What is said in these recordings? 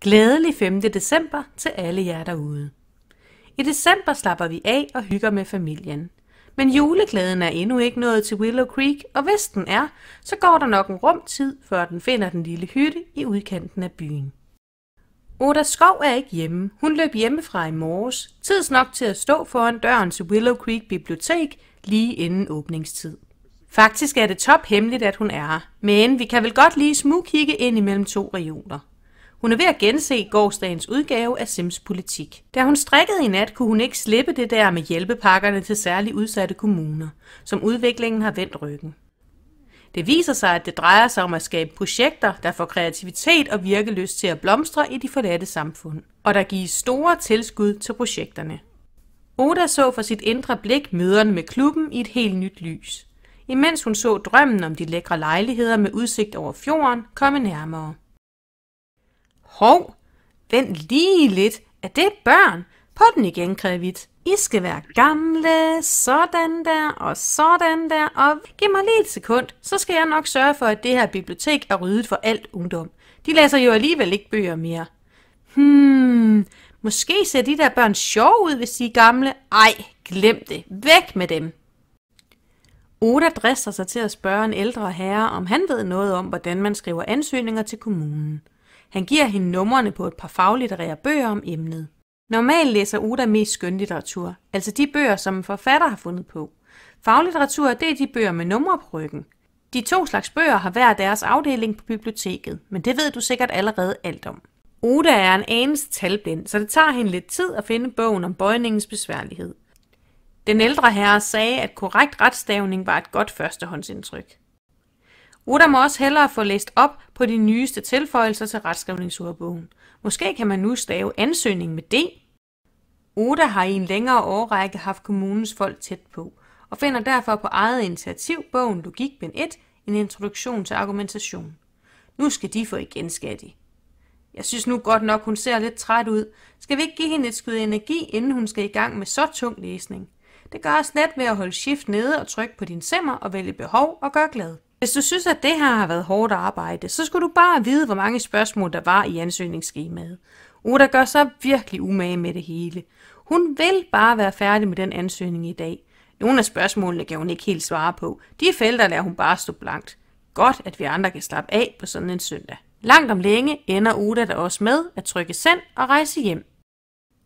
Glædelig 5. december til alle jer derude. I december slapper vi af og hygger med familien. Men juleglæden er endnu ikke nået til Willow Creek, og hvis den er, så går der nok en rum tid, før den finder den lille hytte i udkanten af byen. Oda Skov er ikke hjemme. Hun løb hjemmefra i morges, tids nok til at stå foran døren til Willow Creek Bibliotek lige inden åbningstid. Faktisk er det tophemmeligt, at hun er her, men vi kan vel godt lige smugkigge ind imellem to reoler. Hun er ved at gense gårdsdagens udgave af Sims Politik. Da hun strikkede i nat, kunne hun ikke slippe det der med hjælpepakkerne til særligt udsatte kommuner, som udviklingen har vendt ryggen. Det viser sig, at det drejer sig om at skabe projekter, der får kreativitet og virkelyst til at blomstre i de forladte samfund, og der gives store tilskud til projekterne. Oda så for sit indre blik møderne med klubben i et helt nyt lys, imens hun så drømmen om de lækre lejligheder med udsigt over fjorden komme nærmere. Hov, vent lige lidt. Er det børn? På den igen, Krevit. I skal være gamle, sådan der og sådan der, og giv mig lige et sekund, så skal jeg nok sørge for, at det her bibliotek er ryddet for alt ungdom. De læser jo alligevel ikke bøger mere. Hmm, måske ser de der børn sjov ud, hvis de er gamle. Ej, glem det. Væk med dem. Oda drister sig til at spørge en ældre herre, om han ved noget om, hvordan man skriver ansøgninger til kommunen. Han giver hende numrene på et par faglitterære bøger om emnet. Normalt læser Uda mest skønlitteratur, altså de bøger, som en forfatter har fundet på. Faglitteratur det er de bøger med numre på ryggen. De to slags bøger har hver deres afdeling på biblioteket, men det ved du sikkert allerede alt om. Uda er en anelse talblind, så det tager hende lidt tid at finde bogen om bøjningens besværlighed. Den ældre herre sagde, at korrekt retstavning var et godt førstehåndsindtryk. Oda må også hellere få læst op på de nyeste tilføjelser til retskrivningsordbogen. Måske kan man nu stave ansøgning med D. Oda har i en længere årrække haft kommunens folk tæt på, og finder derfor på eget initiativ bogen Logik Bind 1, en introduktion til argumentation. Nu skal de få igen, skatte. Jeg synes nu godt nok, hun ser lidt træt ud. Skal vi ikke give hende et skud energi, inden hun skal i gang med så tung læsning? Det gør os net ved at holde shift nede og trykke på din semmer og vælge behov og gøre glad. Hvis du synes, at det her har været hårdt arbejde, så skulle du bare vide, hvor mange spørgsmål der var i ansøgningsskemaet. Oda gør sig virkelig umage med det hele. Hun vil bare være færdig med den ansøgning i dag. Nogle af spørgsmålene kan hun ikke helt svare på. De felter lader hun bare stå blankt. Godt, at vi andre kan slappe af på sådan en søndag. Langt om længe ender Oda da også med at trykke send og rejse hjem.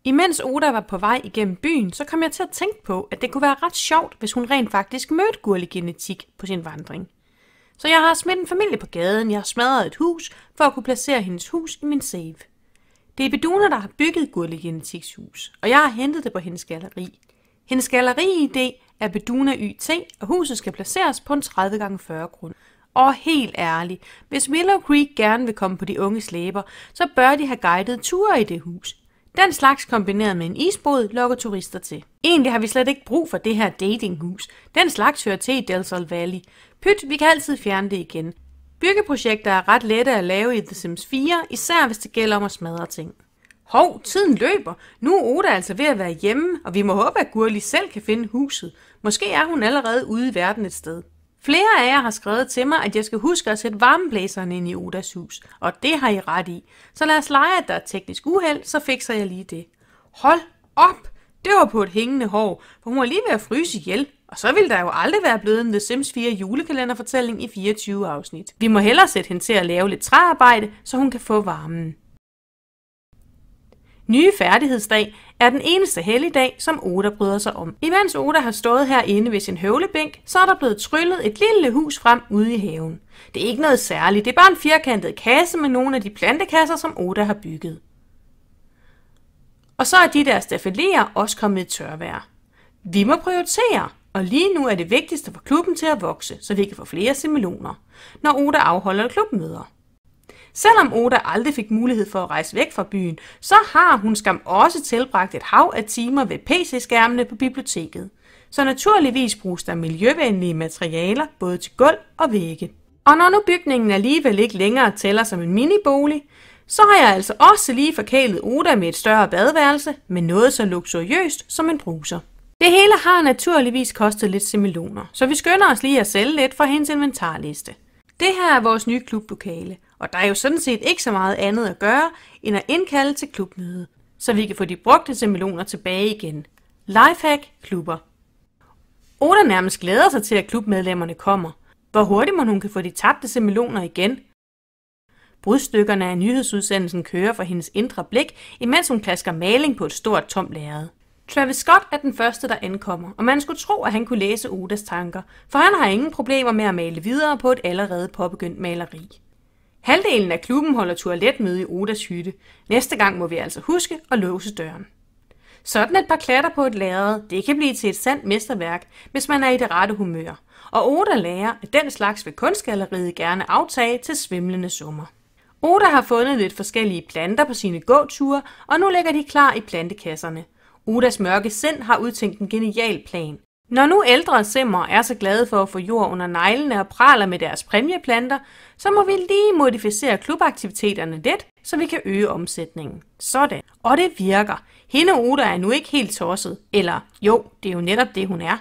Imens Oda var på vej igennem byen, så kom jeg til at tænke på, at det kunne være ret sjovt, hvis hun rent faktisk mødte gurlig genetik på sin vandring. Så jeg har smidt en familie på gaden, jeg har smadret et hus, for at kunne placere hendes hus i min save. Det er Beduna, der har bygget Gurli Genetiks hus, og jeg har hentet det på hendes galleri. Hendes galleri-ID er Beduna YT, og huset skal placeres på en 30x40 grund. Og helt ærligt, hvis Willow Creek gerne vil komme på de unge slæber, så bør de have guidet ture i det hus. Den slags kombineret med en isbåd lokker turister til. Egentlig har vi slet ikke brug for det her datinghus. Den slags hører til i Del Sol Valley. Pyt, vi kan altid fjerne det igen. Byggeprojekter er ret lette at lave i The Sims 4, især hvis det gælder om at smadre ting. Hov, tiden løber. Nu er Oda altså ved at være hjemme, og vi må håbe, at Gurli selv kan finde huset. Måske er hun allerede ude i verden et sted. Flere af jer har skrevet til mig, at jeg skal huske at sætte varmeblæseren ind i Odas hus, og det har I ret i. Så lad os lege, at der er teknisk uheld, så fikser jeg lige det. Hold op! Det var på et hængende hår, for hun var lige ved at fryse ihjel, og så ville der jo aldrig være blevet en The Sims 4 julekalenderfortælling i 24 afsnit. Vi må hellere sætte hende til at lave lidt træarbejde, så hun kan få varmen. Nye færdighedsdag er den eneste helligdag, som Oda bryder sig om. Imens Oda har stået herinde ved sin høvlebænk, så er der blevet tryllet et lille hus frem ude i haven. Det er ikke noget særligt, det er bare en firkantet kasse med nogle af de plantekasser, som Oda har bygget. Og så er de der stafelerer også kommet i tørvejr. Vi må prioritere, og lige nu er det vigtigste for klubben til at vokse, så vi kan få flere simuloner, når Oda afholder klubmøder. Selvom Oda aldrig fik mulighed for at rejse væk fra byen, så har hun skam også tilbragt et hav af timer ved PC-skærmene på biblioteket. Så naturligvis bruges der miljøvenlige materialer både til gulv og vægge. Og når nu bygningen alligevel ikke længere tæller som en minibolig, så har jeg altså også lige forkælet Oda med et større badeværelse med noget så luksuriøst som en bruser. Det hele har naturligvis kostet lidt semiloner, så vi skynder os lige at sælge lidt fra hendes inventarliste. Det her er vores nye klublokale, og der er jo sådan set ikke så meget andet at gøre, end at indkalde til klubmøde, så vi kan få de brugte til meloner tilbage igen. Lifehack klubber. Oda nærmest glæder sig til, at klubmedlemmerne kommer. Hvor hurtigt må hun kan få de tabte semeloner igen? Brudstykkerne af nyhedsudsendelsen kører for hendes indre blik, imens hun klasker maling på et stort tomt lærred. Travis Scott er den første, der ankommer, og man skulle tro, at han kunne læse Odas tanker, for han har ingen problemer med at male videre på et allerede påbegyndt maleri. Halvdelen af klubben holder toiletmøde i Odas hytte. Næste gang må vi altså huske at låse døren. Sådan et par klatter på et lærred, det kan blive til et sandt mesterværk, hvis man er i det rette humør. Og Oda lærer, at den slags vil kunstgalleriet gerne aftage til svimlende summer. Oda har fundet lidt forskellige planter på sine gåture, og nu ligger de klar i plantekasserne. Odas mørke sind har udtænkt en genial plan. Når nu ældre simmer er så glade for at få jord under neglene og praler med deres præmieplanter, så må vi lige modificere klubaktiviteterne lidt, så vi kan øge omsætningen. Sådan. Og det virker. Hende Oda er nu ikke helt tosset. Eller jo, det er jo netop det, hun er.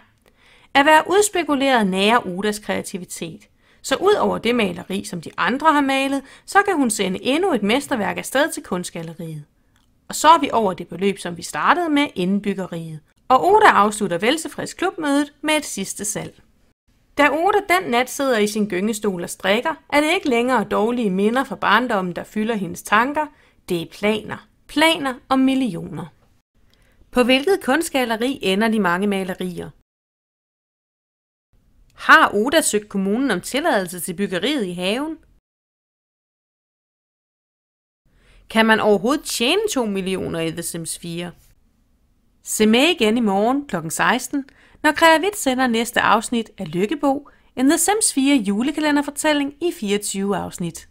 At være udspekuleret nærer Odas kreativitet. Så ud over det maleri, som de andre har malet, så kan hun sende endnu et mesterværk afsted til kunstgalleriet. Og så er vi over det beløb, som vi startede med inden byggeriet – og Oda afslutter veltilfreds klubmødet med et sidste salg. Da Oda den nat sidder i sin gyngestol og strikker, er det ikke længere dårlige minder fra barndommen, der fylder hendes tanker. Det er planer. Planer om millioner. På hvilket kunstgalleri ender de mange malerier? Har Oda søgt kommunen om tilladelse til byggeriet i haven? Kan man overhovedet tjene 2 millioner i The Sims 4? Se med igen i morgen kl. 16, når Kreavit sender næste afsnit af Lykkebo, en The Sims 4 julekalenderfortælling i 24 afsnit.